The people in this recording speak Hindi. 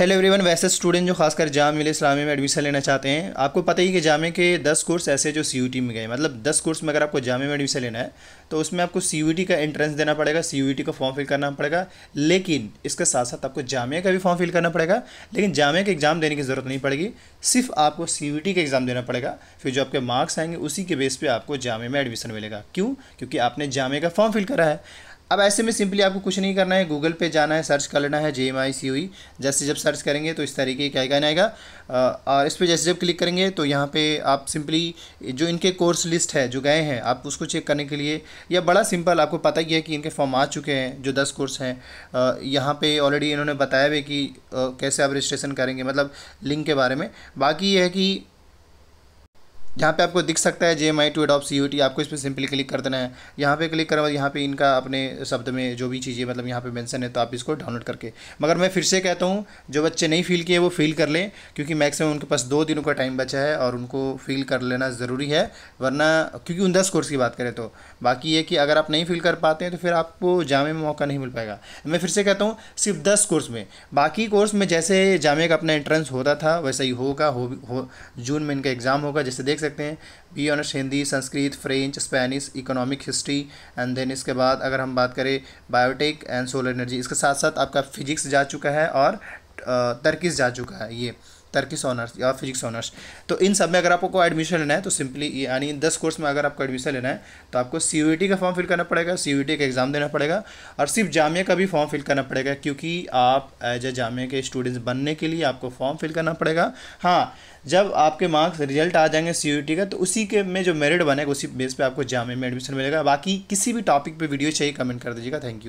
हेलो एवरीवन वैसे स्टूडेंट जो खासकर जाम मिले इस्लामी में एडमिशन लेना चाहते हैं आपको पता ही कि जामे के दस कोर्स ऐसे जो सी में गए मतलब दस कोर्स में अगर आपको जामे में एडमिशन लेना है तो उसमें आपको सी का एंट्रेंस देना पड़ेगा सी का फॉर्म फिल करना पड़ेगा लेकिन इसके साथ साथ आपको जामे का भी फॉर्म फिल करना पड़ेगा लेकिन जामे का एग्ज़ाम देने की ज़रूरत नहीं पड़ेगी सिर्फ आपको सी का एग्ज़ाम देना पड़ेगा फिर जो आपके मार्क्स आएंगे उसी के बेस पर आपको जामे में एडमिशन मिलेगा क्यों क्योंकि आपने जामे का फॉर्म फिल करा है अब ऐसे में सिंपली आपको कुछ नहीं करना है गूगल पे जाना है सर्च कर लेना है जे एम आई सी हुई जैसे जब सर्च करेंगे तो इस तरीके का आइकन आएगा और इस पर जैसे जब क्लिक करेंगे तो यहाँ पे आप सिंपली जो इनके कोर्स लिस्ट है जो गए हैं आप उसको चेक करने के लिए या बड़ा सिंपल आपको पता ही है कि इनके फॉर्म आ चुके हैं जो दस कोर्स हैं यहाँ पर ऑलरेडी इन्होंने बताया भी कि कैसे आप रजिस्ट्रेशन करेंगे मतलब लिंक के बारे में बाकी ये है कि यहाँ पे आपको दिख सकता है J M I to adopt C U T आपको इस पर सिंपली क्लिक कर देना है यहाँ पे क्लिक करने बाद यहाँ पे इनका अपने शब्द में जो भी चीज़ें मतलब यहाँ पे मेंशन है तो आप इसको डाउनलोड करके मगर मैं फिर से कहता हूँ जो बच्चे नहीं फील किए वो फील कर लें क्योंकि मैक्सिमम उनके पास दो दिनों का टाइम बचा है और उनको फील कर लेना ज़रूरी है वरना क्योंकि उन दस कोर्स की बात करें तो बाकी ये कि अगर आप नहीं फील कर पाते हैं तो फिर आपको जामे में मौका नहीं मिल पाएगा मैं फिर से कहता हूँ सिर्फ दस कोर्स में बाकी कोर्स में जैसे जामे का अपना एंट्रेंस होता था वैसा ही होगा हो जून में इनका एग्ज़ाम होगा जैसे देख देख सकते हैं B honours Hindi Sanskrit French Spanish economic history and then इसके बाद अगर हम बात करें बायोटेक एंड सोलर एनर्जी इसके साथ साथ आपका फिजिक्स जा चुका है और तर्किस जा चुका है ये तर्किस ऑनर्स या फिजिक्स ऑनर्स तो इन सब में अगर आपको एडमिशन लेना है तो सिंपली यानी इन दस कोर्स में अगर आपको एडमिशन लेना है तो आपको सी e का फॉर्म फिल करना पड़ेगा सी e का एग्ज़ाम देना पड़ेगा और सिर्फ जामिया का भी फॉर्म फिल करना पड़ेगा क्योंकि आप एज ए जामिया के स्टूडेंट्स बनने के लिए आपको फॉर्म फिल करना पड़ेगा हाँ जब आपके मार्क्स रिजल्ट आ जाएंगे सी e का तो उसी के में जो मेरिट बनेगा उसी बेस पर आपको जामिया में एडमिशन मिलेगा बाकी किसी भी टॉपिक पर वीडियो चाहिए कमेंट कर दीजिएगा थैंक यू